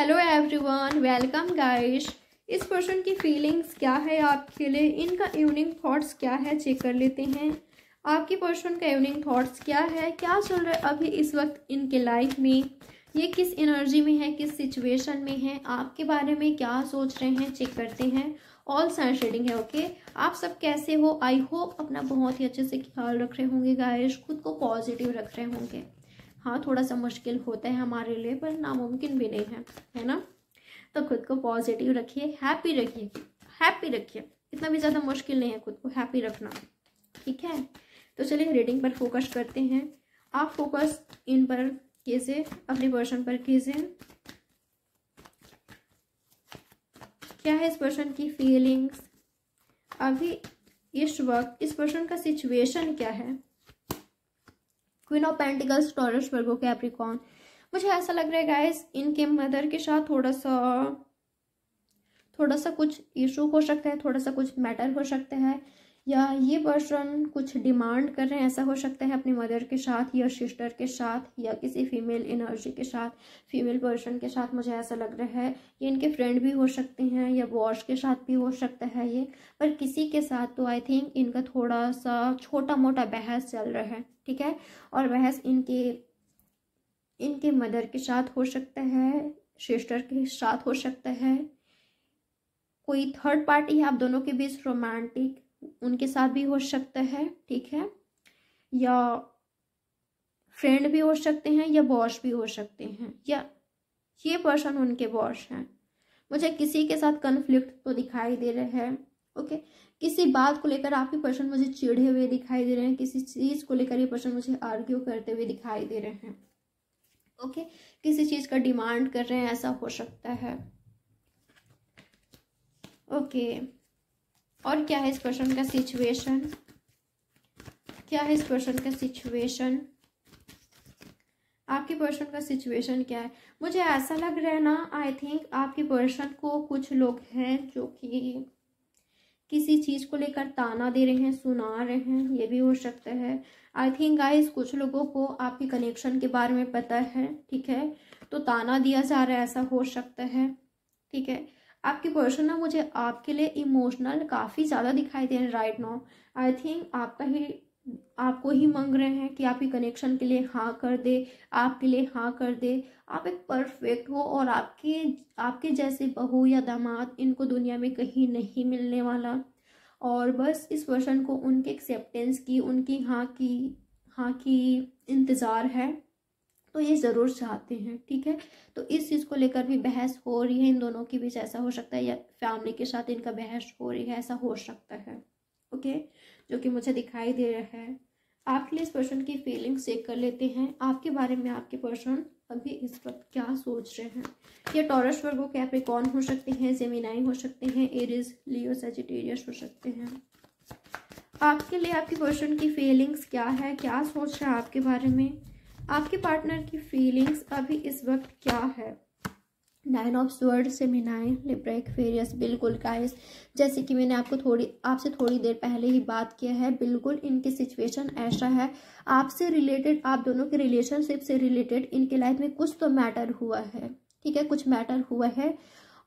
hello everyone welcome guys इस person की feelings क्या है आपके लिए इनका इवनिंग थॉट्स क्या है चेक कर लेते हैं आपकी पर्सन का इवनिंग थॉट्स क्या है क्या चल रहा है अभी इस वक्त इनके लाइफ में ये किस एनर्जी में है किस सिचुएशन में है आपके बारे में क्या सोच रहे हैं चेक करते हैं ऑल सन शेडिंग है ओके आप सब कैसे हो आई होप अपना बहुत ही अच्छे से ख्याल रख रहे होंगे गायश खुद को पॉजिटिव रख रहे होंगे हाँ थोड़ा सा मुश्किल होता है हमारे लिए पर नामुमकिन भी नहीं है है ना तो खुद को पॉजिटिव रखिए हैप्पी रखिए हैप्पी रखिए इतना भी ज़्यादा मुश्किल नहीं है खुद को हैप्पी रखना ठीक है तो चलिए रीडिंग पर फोकस करते हैं आप फोकस इन पर कीजिए अपने पर्सन पर कीजिए क्या है इस पर्सन की फीलिंग्स अभी इस वक्त इस पर्सन का सिचुएशन क्या है queen of pentacles Taurus Virgo Capricorn मुझे ऐसा लग रहा है गाइस इनके मदर के साथ थोड़ा सा थोड़ा सा कुछ इशू हो सकता है थोड़ा सा कुछ मैटर हो सकता है या ये पर्सन कुछ डिमांड कर रहे हैं ऐसा हो सकता है अपनी मदर के साथ या सिस्टर के साथ या किसी फीमेल एनर्जी के साथ फीमेल पर्सन के साथ मुझे ऐसा लग रहा है ये इनके फ्रेंड भी हो सकते हैं या बॉस के साथ भी हो सकता है ये पर किसी के साथ तो आई थिंक इनका थोड़ा सा छोटा मोटा बहस चल रहा है ठीक है और बहस इनके इनके मदर के साथ हो सकता है सिस्टर के साथ हो सकता है कोई थर्ड पार्टी है आप दोनों के बीच रोमांटिक उनके साथ भी हो सकता है ठीक है या फ्रेंड भी हो सकते हैं या बॉस भी हो सकते हैं या ये पर्सन उनके बॉस हैं मुझे किसी के साथ कन्फ्लिक्ट तो दिखाई दे रहे हैं ओके किसी बात को लेकर आप ये पर्सन मुझे चिढ़े हुए दिखाई दे रहे हैं किसी चीज़ को लेकर ये पर्सन मुझे आर्ग्यू करते हुए दिखाई दे रहे हैं ओके किसी चीज़ का डिमांड कर रहे हैं ऐसा हो सकता है ओके और क्या है इस पर्सन का सिचुएशन क्या है इस पर्सन का सिचुएशन आपके पर्सन का सिचुएशन क्या है मुझे ऐसा लग रहा है ना आई थिंक आपके पर्सन को कुछ लोग हैं जो कि किसी चीज़ को लेकर ताना दे रहे हैं सुना रहे हैं ये भी हो सकता है आई थिंक गाइस कुछ लोगों को आपके कनेक्शन के बारे में पता है ठीक है तो ताना दिया जा रहा है ऐसा हो सकता है ठीक है आपके पर्सन ना मुझे आपके लिए इमोशनल काफ़ी ज़्यादा दिखाई दे रहे हैं राइट नाउ आई थिंक आपका ही आपको ही मांग रहे हैं कि आपकी कनेक्शन के लिए हाँ कर दे आपके लिए हाँ कर दे आप एक परफेक्ट हो और आपके आपके जैसे बहू या दामाद इनको दुनिया में कहीं नहीं मिलने वाला और बस इस पर्सन को उनके एक्सेप्टेंस की उनकी हाँ की हाँ की इंतज़ार है तो ये ज़रूर चाहते हैं ठीक है तो इस चीज़ को लेकर भी बहस हो रही है इन दोनों के बीच ऐसा हो सकता है या फैमिली के साथ इनका बहस हो रही है ऐसा हो सकता है ओके जो कि मुझे दिखाई दे रहा है आपके लिए इस पर्सन की फीलिंग्स चेक कर लेते हैं आपके बारे में आपके पर्सन अभी इस वक्त क्या सोच रहे हैं ये टॉरस वर्गो कौन हो सकते हैं जेमिनाई हो सकते हैं एरिज लियो सेजिटेरियस हो सकते हैं आपके लिए आपके पर्सन की फीलिंग्स क्या है क्या सोच रहे हैं आपके बारे में आपके पार्टनर की फीलिंग्स अभी इस वक्त क्या है नाइन ऑफ स्वर्ड नाइन लिब्रेक फेरियस बिल्कुल गाइस जैसे कि मैंने आपको थोड़ी आपसे थोड़ी देर पहले ही बात किया है बिल्कुल इनकी सिचुएशन ऐसा है आपसे रिलेटेड आप दोनों के रिलेशनशिप से रिलेटेड इनके लाइफ में कुछ तो मैटर हुआ है ठीक है कुछ मैटर हुआ है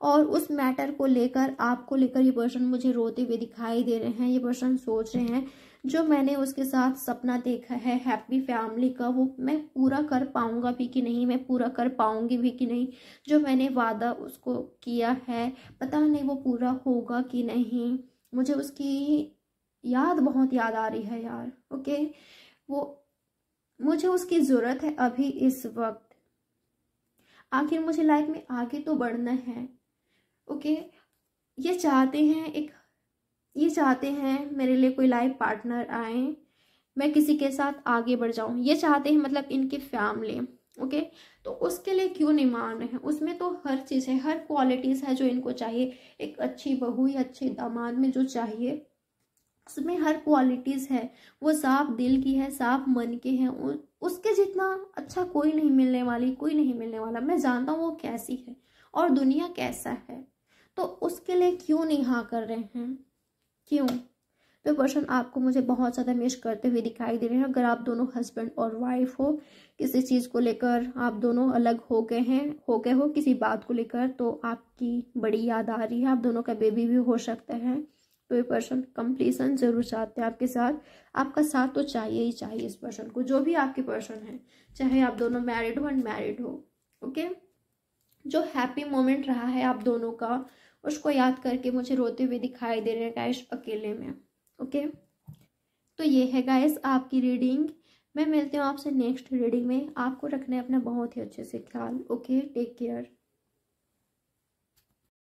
और उस मैटर को लेकर आपको लेकर ये पर्सन मुझे रोते हुए दिखाई दे रहे हैं ये पर्सन सोच रहे हैं जो मैंने उसके साथ सपना देखा है हैप्पी फैमिली का वो मैं पूरा कर पाऊंगा भी कि नहीं मैं पूरा कर पाऊंगी भी कि नहीं जो मैंने वादा उसको किया है पता नहीं वो पूरा होगा कि नहीं मुझे उसकी याद बहुत याद आ रही है यार ओके वो मुझे उसकी ज़रूरत है अभी इस वक्त आखिर मुझे लाइफ में आगे तो बढ़ना है ओके ये चाहते हैं एक ये चाहते हैं मेरे लिए कोई लाइफ पार्टनर आए मैं किसी के साथ आगे बढ़ जाऊं ये चाहते हैं मतलब इनकी फैमिली ओके तो उसके लिए क्यों नहीं मान रहे हैं उसमें तो हर चीज़ है हर क्वालिटीज़ है जो इनको चाहिए एक अच्छी बहू या अच्छे दामाद में जो चाहिए उसमें हर क्वालिटीज़ है वो साफ दिल की है साफ मन की है उसके जितना अच्छा कोई नहीं मिलने वाली कोई नहीं मिलने वाला मैं जानता हूँ वो कैसी है और दुनिया कैसा है तो उसके लिए क्यों नहीं हाँ कर रहे हैं क्यों तो पर्सन आपको मुझे बहुत ज़्यादा मिस करते हुए दिखाई दे रहे हैं अगर आप दोनों हस्बैंड और वाइफ हो किसी चीज़ को लेकर आप दोनों अलग हो गए हैं हो गए हो किसी बात को लेकर तो आपकी बड़ी याद आ रही है आप दोनों का बेबी भी हो सकता है तो ये पर्सन कंप्लीसन जरूर चाहते हैं आपके साथ आपका साथ तो चाहिए ही चाहिए इस पर्सन को जो भी आपके पर्सन है चाहे आप दोनों मैरिड हो अनमैरिड हो ओके जो हैप्पी मोमेंट रहा है आप दोनों का उसको याद करके मुझे रोते हुए दिखाई दे रहे हैं गाइस अकेले में ओके तो ये है गायस आपकी रीडिंग मैं मिलती हूँ आपसे नेक्स्ट रीडिंग में आपको रखना है अपना बहुत ही अच्छे से ख्याल ओके टेक केयर